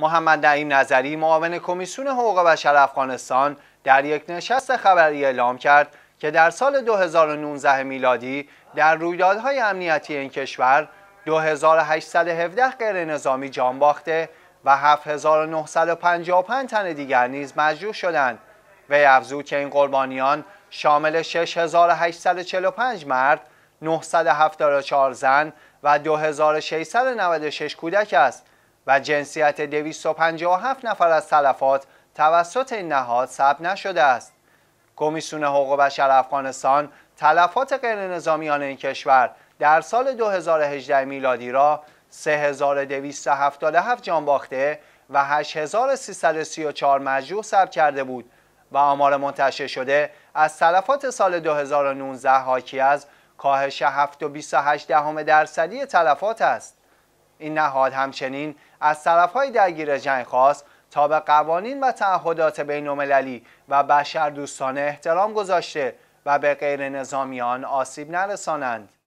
محمد نعیم نظری معاون کمیسیون حقوق بشر افغانستان در یک نشست خبری اعلام کرد که در سال 2019 میلادی در رویدادهای امنیتی این کشور 2817 غیر نظامی جان باخته و 7955 تن دیگر نیز مجروح شدند وی افزود که این قربانیان شامل 6845 مرد 974 زن و 2696 کودک است و جنسیت 257 نفر از تلفات توسط این نهاد ثبت نشده است. کمیسیون حقوق بشر افغانستان تلفات غیرنظامیان این کشور در سال 2018 میلادی را 3277 جان باخته و 8334 مجروح ثبت کرده بود و آمار منتشر شده از تلفات سال 2019 حاکی از کاهش 7.28 درصدی تلفات است. این نهاد همچنین از های درگیر جنگ خواست تا به قوانین و تعهدات بینالمللی و بشردوستانه احترام گذاشته و به غیر نظامیان آسیب نرسانند